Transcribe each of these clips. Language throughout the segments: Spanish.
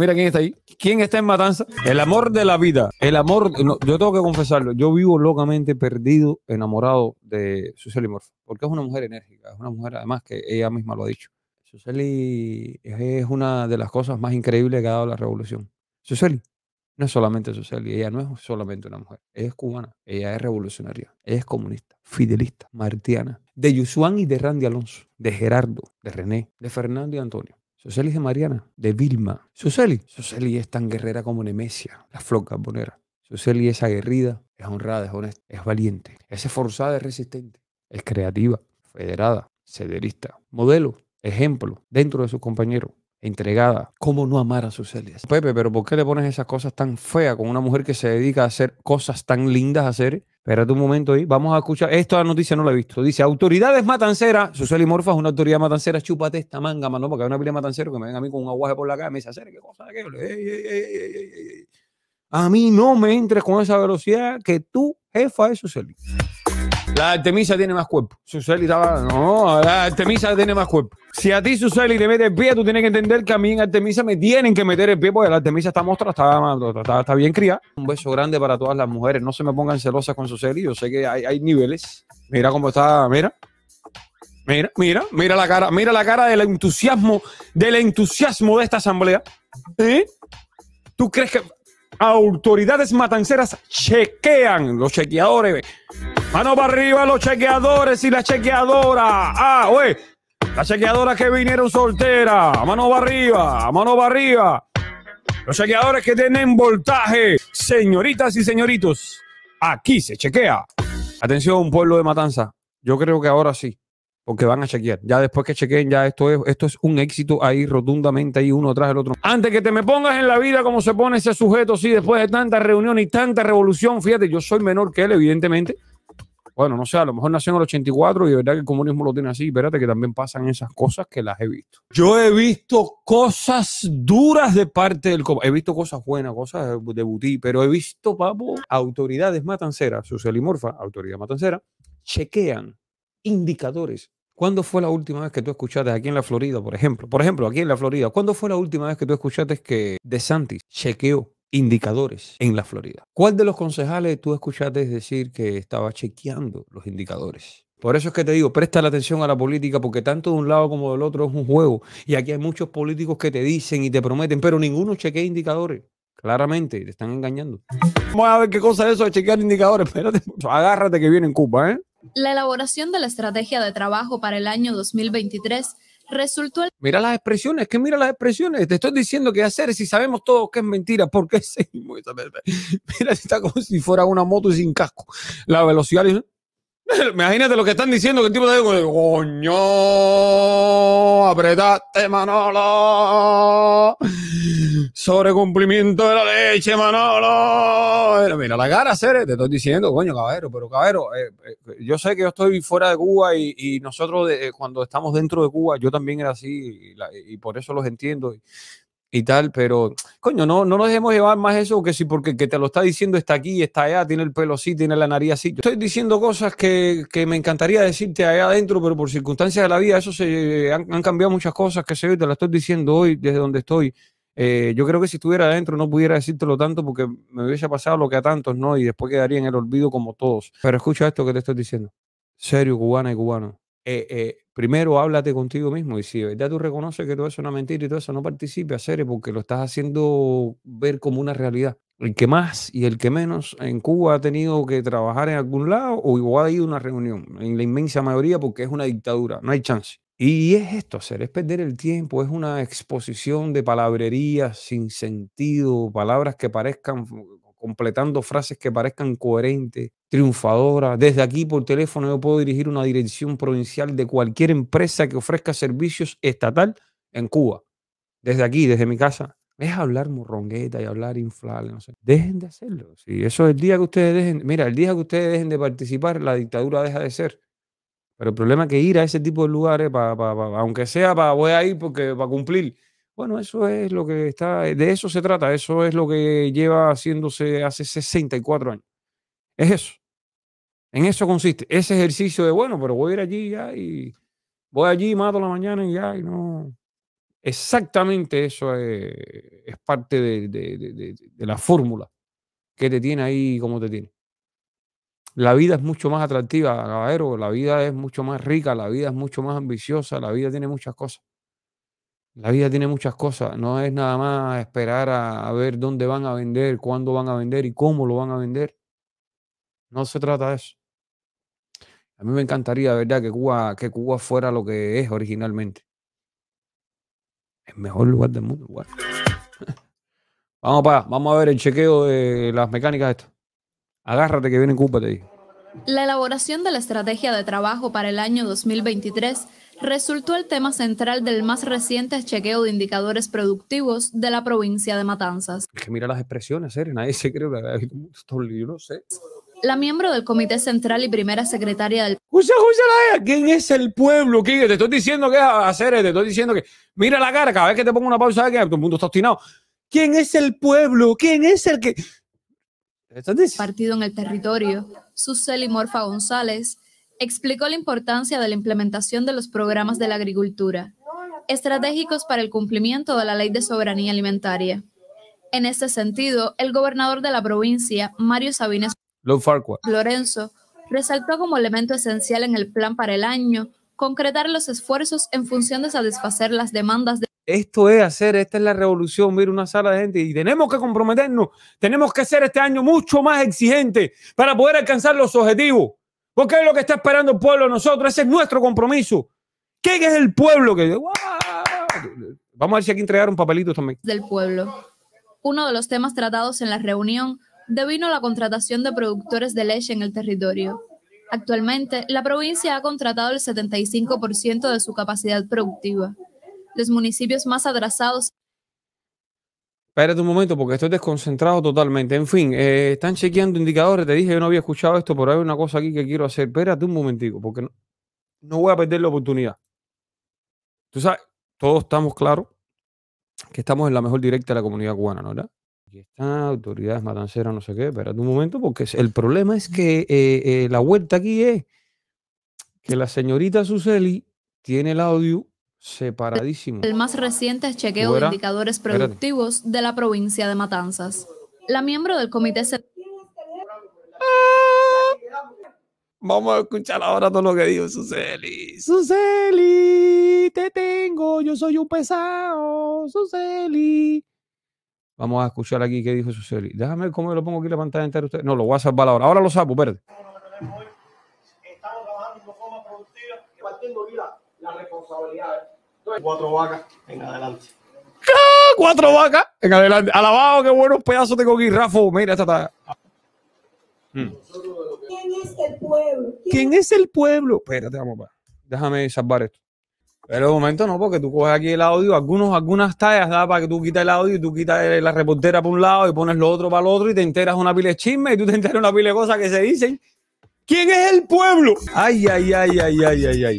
Mira quién está ahí. ¿Quién está en Matanza? El amor de la vida. El amor. yo tengo que confesarlo. Yo vivo locamente perdido, enamorado de Suseli Morfo. Porque es una mujer enérgica. Es una mujer, además, que ella misma lo ha dicho. Suseli es una de las cosas más increíbles que ha dado la revolución. Suseli no es solamente Suseli. Ella no es solamente una mujer. Ella es cubana. Ella es revolucionaria. Ella es comunista, fidelista, martiana. De Yusuan y de Randy Alonso. De Gerardo, de René, de Fernando y Antonio Suseli es de Mariana, de Vilma. Suseli. Suseli es tan guerrera como Nemesia, la flor carbonera. Suseli es aguerrida, es honrada, es honesta, es valiente, es esforzada, es resistente, es creativa, federada, sederista, modelo, ejemplo dentro de sus compañeros entregada. ¿Cómo no amar a Suseli? Pepe, pero ¿por qué le pones esas cosas tan feas con una mujer que se dedica a hacer cosas tan lindas a hacer Espérate un momento ahí. Vamos a escuchar. Esta noticia no la he visto. Dice: Autoridades matanceras. Suseli Morfa es una autoridad matancera. Chúpate esta manga, mano, porque hay una pila de que me ven a mí con un aguaje por la cara. Y me dice: ¿Qué cosa? a mí no me entres con esa velocidad que tú, jefa, es Suseli. La Artemisa tiene más cuerpo. Suseli estaba. No, la Artemisa tiene más cuerpo. Si a ti Suseli te mete el pie, tú tienes que entender que a mí en Artemisa me tienen que meter el pie porque la Artemisa está mostra, está, bien criada. Un beso grande para todas las mujeres. No se me pongan celosas con Suseli. Yo sé que hay, hay niveles. Mira cómo está. Mira. Mira, mira, mira la cara, mira la cara del entusiasmo, del entusiasmo de esta asamblea. ¿Eh? ¿Tú crees que autoridades matanceras chequean los chequeadores. Mano para arriba los chequeadores y la chequeadora. Ah, güey, la chequeadora que vinieron soltera. Mano para arriba, mano para arriba. Los chequeadores que tienen voltaje. Señoritas y señoritos, aquí se chequea. Atención, pueblo de Matanza. Yo creo que ahora sí porque van a chequear. Ya después que chequeen ya esto es, esto es un éxito ahí rotundamente, ahí uno tras el otro. Antes que te me pongas en la vida como se pone ese sujeto, sí, después de tanta reunión y tanta revolución, fíjate, yo soy menor que él, evidentemente. Bueno, no sé, a lo mejor nació en el 84 y de verdad que el comunismo lo tiene así. Espérate que también pasan esas cosas que las he visto. Yo he visto cosas duras de parte del He visto cosas buenas, cosas de butí, pero he visto, papo, autoridades matanceras, socialimorfa, autoridad matancera, chequean indicadores. ¿Cuándo fue la última vez que tú escuchaste aquí en la Florida, por ejemplo? Por ejemplo, aquí en la Florida, ¿cuándo fue la última vez que tú escuchaste que DeSantis chequeó indicadores en la Florida? ¿Cuál de los concejales tú escuchaste decir que estaba chequeando los indicadores? Por eso es que te digo, presta la atención a la política, porque tanto de un lado como del otro es un juego. Y aquí hay muchos políticos que te dicen y te prometen, pero ninguno chequea indicadores. Claramente, te están engañando. Vamos a ver qué cosa es eso de chequear indicadores. Espérate, agárrate que viene en Cuba, ¿eh? La elaboración de la estrategia de trabajo para el año 2023 resultó... El... Mira las expresiones, que mira las expresiones. Te estoy diciendo qué hacer si sabemos todos que es mentira. ¿Por qué Mira, está como si fuera una moto sin casco. La velocidad... es Imagínate lo que están diciendo, que el tipo de coño, apretaste Manolo, sobre cumplimiento de la leche Manolo. Mira, la cara, te estoy diciendo, coño, cabero, pero cabero, eh, eh, yo sé que yo estoy fuera de Cuba y, nosotros eh, cuando estamos dentro de Cuba, yo también era así y por eso los entiendo y tal, pero coño, no, no nos dejemos llevar más eso que si porque que te lo está diciendo está aquí, está allá, tiene el pelo así, tiene la nariz así. Estoy diciendo cosas que, que me encantaría decirte allá adentro, pero por circunstancias de la vida, eso se han, cambiado muchas cosas que se ve, te lo estoy diciendo hoy desde donde estoy. Eh, yo creo que si estuviera adentro no pudiera decírtelo tanto porque me hubiese pasado lo que a tantos no y después quedaría en el olvido como todos. Pero escucha esto que te estoy diciendo. Serio, cubana y cubano. Eh, eh, Primero háblate contigo mismo y si ya tú reconoces que todo eso es una mentira y todo eso no participe, hacer porque lo estás haciendo ver como una realidad. El que más y el que menos en Cuba ha tenido que trabajar en algún lado o igual ha ido a una reunión, en la inmensa mayoría porque es una dictadura, no hay chance. Y es esto hacer, es perder el tiempo, es una exposición de palabrerías sin sentido, palabras que parezcan completando frases que parezcan coherentes, triunfadoras. Desde aquí por teléfono yo puedo dirigir una dirección provincial de cualquier empresa que ofrezca servicios estatal en Cuba. Desde aquí, desde mi casa. Es hablar morrongueta y hablar inflable, no sé. Dejen de hacerlo. Si eso es el día que ustedes dejen, mira, el día que ustedes dejen de participar, la dictadura deja de ser. Pero el problema es que ir a ese tipo de lugares, aunque sea para voy a ir porque para cumplir, bueno, eso es lo que está, eh, de eso se trata, eso es lo que lleva haciéndose hace 64 años. Es eso. En eso consiste. Ese ejercicio de, bueno, pero voy a ir allí ya y voy allí, mato la mañana y ya, no. Exactamente eso es, parte de, de la fórmula que te tiene ahí como te tiene. La vida es mucho más atractiva, caballero, la vida es mucho más rica, la vida es mucho más ambiciosa, la vida tiene muchas cosas. La vida tiene muchas cosas, no es nada más esperar a, ver dónde van a vender, cuándo van a vender y cómo lo van a vender. No se trata de eso. A mí me encantaría, ¿verdad?, que Cuba, que Cuba fuera lo que es originalmente. El mejor lugar del mundo. vamos para, vamos a ver el chequeo de las mecánicas de esto. Agárrate que viene Cuba, te digo. La elaboración de la estrategia de trabajo para el año 2023 resultó el tema central del más reciente chequeo de indicadores productivos de la provincia de Matanzas. que mira las expresiones, ¿eh? nadie se cree, yo no sé. La miembro del Comité Central y primera secretaria del... la ¿quién es el pueblo? ¿Quién? Te estoy diciendo que es hacer, te estoy diciendo que... Mira la cara, cada vez que te pongo una pausa, que todo el mundo está obstinado. ¿Quién es el pueblo? ¿Quién es el que...? Partido en el territorio, Suseli Morfa González, explicó la importancia de la implementación de los programas de la agricultura, estratégicos para el cumplimiento de la Ley de Soberanía Alimentaria. En este sentido, el gobernador de la provincia, Mario Sabines Lorenzo, resaltó como elemento esencial en el plan para el año concretar los esfuerzos en función de satisfacer las demandas de... Esto es hacer, esta es la revolución, mira una sala de gente y tenemos que comprometernos, tenemos que ser este año mucho más exigente para poder alcanzar los objetivos. Porque es lo que está esperando el pueblo nosotros. Ese es nuestro compromiso. ¿Qué es el pueblo? Vamos a ver si entregar un papelito también. Del pueblo. Uno de los temas tratados en la reunión devino la contratación de productores de leche en el territorio. Actualmente, la provincia ha contratado el 75% de su capacidad productiva. Los municipios más atrasados Espérate un momento porque estoy desconcentrado totalmente. En fin, eh, están chequeando indicadores. Te dije, yo no había escuchado esto, pero hay una cosa aquí que quiero hacer. Espérate un momentico porque no, voy a perder la oportunidad. Tú sabes, todos estamos claros que estamos en la mejor directa de la comunidad cubana, ¿no verdad? Aquí está, autoridades matanceras, no sé qué. Espérate un momento porque el problema es que eh, eh, la vuelta aquí es que la señorita Suseli tiene el audio Separadísimo. El más reciente chequeo de indicadores productivos de la provincia de Matanzas. La miembro del comité... Ah. vamos a escuchar ahora todo lo que dijo Suseli. Suseli, te tengo, yo soy un pesado, Suseli. Vamos a escuchar aquí qué dijo Suseli. Déjame como cómo lo pongo aquí la pantalla entera. Usted. No, lo voy a salvar ahora. Ahora lo sapo, verde Estamos trabajando de forma productiva, partiendo la, responsabilidad, ¿eh? Cuatro vacas en adelante. ¡Ah! Cuatro vacas en adelante. Alabado, qué buenos pedazos tengo aquí, rafo. Mira, esta está. Hmm. ¿Quién es el pueblo? ¿Quién, es el pueblo? Espérate, vamos, déjame salvar esto. Pero de momento no, porque tú coges aquí el audio, algunos, algunas tallas da para que tú quites el audio y tú quitas la reportera por un lado y pones lo otro para el otro y te enteras una pila de chisme y tú te enteras una pila de cosas que se dicen. ¿Quién es el pueblo? Ay, ay, ay, ay, ay, ay, ay.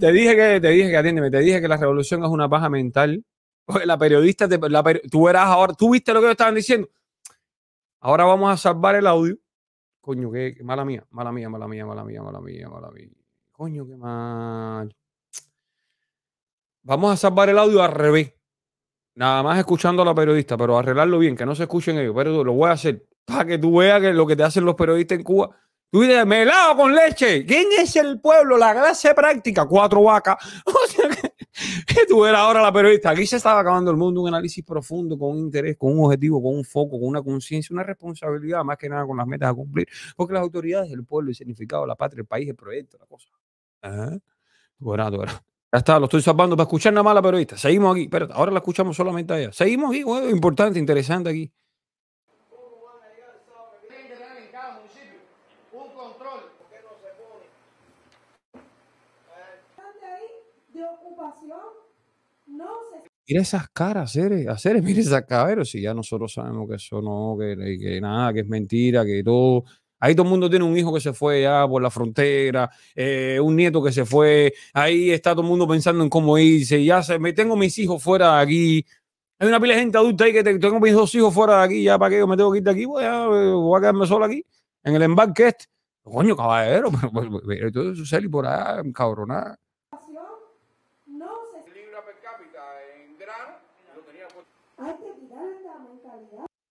Te dije que, te dije que, te dije que la revolución es una paja mental. La periodista, te, tú verás ahora, tú viste lo que estaban diciendo. Ahora vamos a salvar el audio. Coño, qué, mala mía, mala mía, mala mía, mala mía, mala mía, mala mía. Coño, qué mal. Vamos a salvar el audio al revés. Nada más escuchando a la periodista, pero arreglarlo bien, que no se escuchen ellos. Pero lo voy a hacer para que tú veas que lo que te hacen los periodistas en Cuba Tú dices, me con leche. ¿Quién es el pueblo? La clase práctica, cuatro vacas. O sea, que tú eras ahora la periodista. Aquí se estaba acabando el mundo, un análisis profundo, con un interés, con un objetivo, con un foco, con una conciencia, una responsabilidad, más que nada con las metas a cumplir. Porque las autoridades, el pueblo, el significado, la patria, el país, el proyecto, la cosa. Ya está, lo estoy salvando para escuchar nada más la periodista. Seguimos aquí. Pero ahora la escuchamos solamente a ella. Seguimos aquí, importante, interesante aquí. Mira esas caras, hacer a esa esas si ya nosotros sabemos que eso no, que, nada, que es mentira, que todo, Ahí todo el mundo tiene un hijo que se fue ya por la frontera, un nieto que se fue. Ahí está todo el mundo pensando en cómo irse. Ya se, me tengo mis hijos fuera de aquí. Hay una pila de gente adulta ahí que tengo mis dos hijos fuera de aquí. Ya para qué yo me tengo que ir de aquí, voy a, quedarme solo aquí en el embarque Coño, caballero, todo eso por cabronada.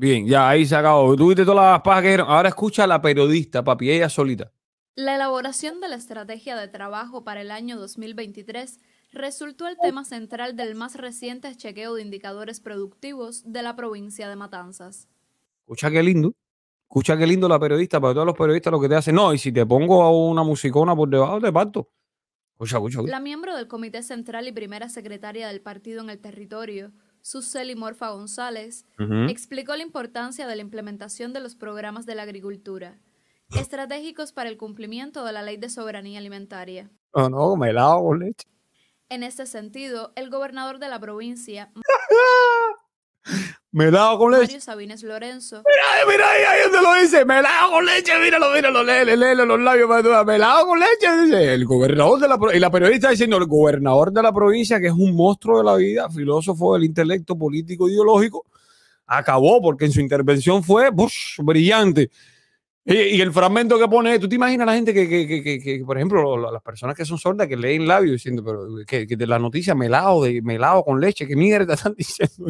Bien, ya ahí se acabó. Tuviste todas las pajas Ahora escucha a la periodista, papi, ella solita. La elaboración de la estrategia de trabajo para el año 2023 resultó el tema central del más reciente chequeo de indicadores productivos de la provincia de Matanzas. Escucha qué lindo. Escucha qué lindo la periodista, para todos los periodistas lo que te hacen. No, y si te pongo a una musicona por debajo, te parto. Escucha, La miembro del Comité Central y primera secretaria del partido en el territorio, Suseli Morfa González, explicó la importancia de la implementación de los programas de la agricultura, estratégicos para el cumplimiento de la ley de soberanía alimentaria. Ah, no, no, me lavo leche. En este sentido, el gobernador de la provincia, me Melado con leche. Mario Sabines Lorenzo. Mira, mira, ahí, ahí donde lo dice. Melado con leche, míralo, míralo, léele, léele los labios. Melado con leche, dice el gobernador de la Y la periodista diciendo, el gobernador de la provincia, que es un monstruo de la vida, filósofo del intelecto político ideológico, acabó porque en su intervención fue brillante. Y, el fragmento que pone, tú te imaginas la gente que, que, que, que, por ejemplo, las personas que son sordas que leen labios diciendo, pero que, de la noticia melado, de lavo con leche, que mierda están diciendo.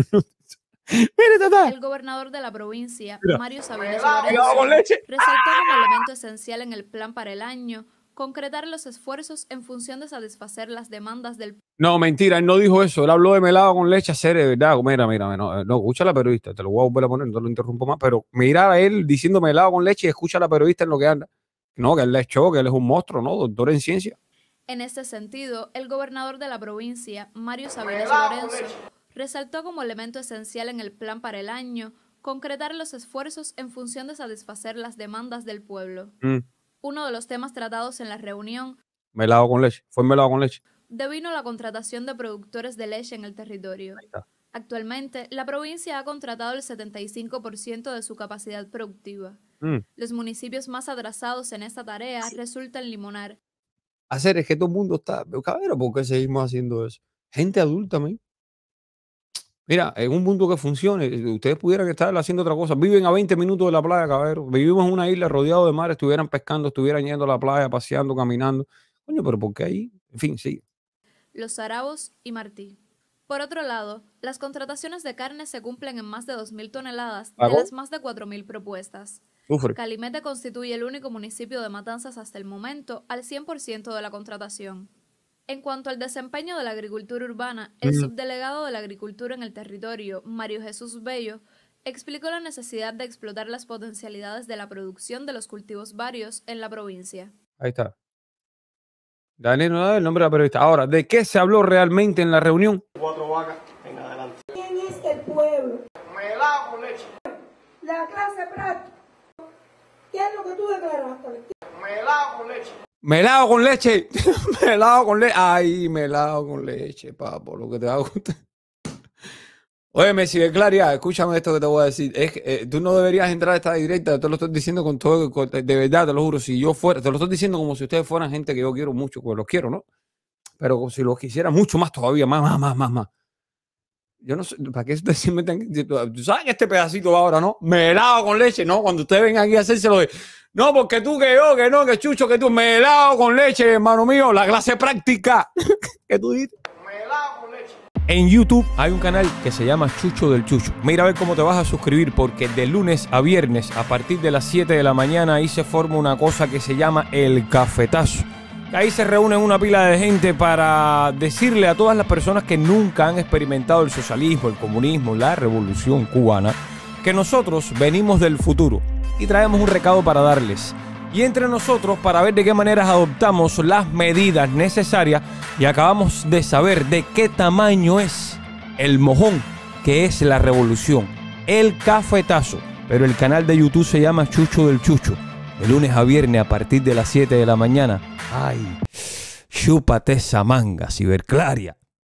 El gobernador de la provincia, Mario Sabines Lorenzo, resaltó un ah. elemento esencial en el plan para el año concretar los esfuerzos en función de satisfacer las demandas del... No, mentira, él no dijo eso, él habló de melado con leche hacer, ¿verdad? Mira, mira, no, eh, no, escucha a la periodista, te lo voy a volver a poner, no lo interrumpo más, pero mira a él diciendo melado con leche y escucha a la periodista en lo que anda. No, que él le echó, que él es un monstruo, ¿no? Doctor en ciencia. En este sentido, el gobernador de la provincia, Mario Sabines Lorenzo, resaltó como elemento esencial en el plan para el año concretar los esfuerzos en función de satisfacer las demandas del pueblo. Mm. Uno de los temas tratados en la reunión melado con leche, fue melado con leche. Devino la contratación de productores de leche en el territorio. Actualmente, la provincia ha contratado el 75% de su capacidad productiva. Mm. Los municipios más atrasados en esta tarea resultan Limonar. Hacer es que todo el mundo está, cabrero, ¿por qué seguimos haciendo eso? Gente adulta, ¿me? Mira, en un mundo que funcione, ustedes pudieran estar haciendo otra cosa. Viven a 20 minutos de la playa, caballero. Vivimos en una isla rodeado de mar, estuvieran pescando, estuvieran yendo a la playa, paseando, caminando. Coño, pero ¿por qué ahí? En fin, sí. Los Arabos y Martí. Por otro lado, las contrataciones de carne se cumplen en más de 2.000 toneladas de las más de 4.000 propuestas. Ufre. Calimete constituye el único municipio de Matanzas hasta el momento al 100% de la contratación. En cuanto al desempeño de la agricultura urbana, el subdelegado de la agricultura en el territorio, Mario Jesús Bello, explicó la necesidad de explotar las potencialidades de la producción de los cultivos varios en la provincia. Ahí está. Daniel no da el nombre de la periodista. Ahora, ¿de qué se habló realmente en la reunión? Cuatro vacas en adelante. ¿Quién es este el pueblo? Me leche. La clase práctica. ¿Qué es lo que tú declaras? Me leche. Me lavo con leche. me lavo con leche. Ay, me lavo con leche, papo, lo que te va a gustar. Óyeme, si claridad, escúchame esto que te voy a decir. Es que, eh, tú no deberías entrar a esta directa, te lo estoy diciendo con todo, de verdad, te lo juro, si yo fuera, te lo estoy diciendo como si ustedes fueran gente que yo quiero mucho, pues los quiero, ¿no? Pero si los quisiera mucho más todavía, más, más, más, más, más. Yo no sé, ¿para qué ustedes se meten? ¿Tú sabes este pedacito ahora, no? Me helado con leche, ¿no? Cuando ustedes ven aquí a hacérselo de... No, porque tú que yo, que no, que chucho, que tú, me helado con leche, hermano mío, la clase práctica. ¿Qué tú dices? Me helado con leche. En YouTube hay un canal que se llama Chucho del Chucho. Mira a ver cómo te vas a suscribir porque de lunes a viernes a partir de las 7 de la mañana ahí se forma una cosa que se llama el cafetazo Ahí se reúne una pila de gente para decirle a todas las personas que nunca han experimentado el socialismo, el comunismo, la revolución cubana, que nosotros venimos del futuro y traemos un recado para darles. Y entre nosotros para ver de qué maneras adoptamos las medidas necesarias y acabamos de saber de qué tamaño es el mojón que es la revolución, el cafetazo. Pero el canal de YouTube se llama Chucho del Chucho de lunes a viernes a partir de las 7 de la mañana. ¡Ay! Chúpate esa manga, ciberclaria.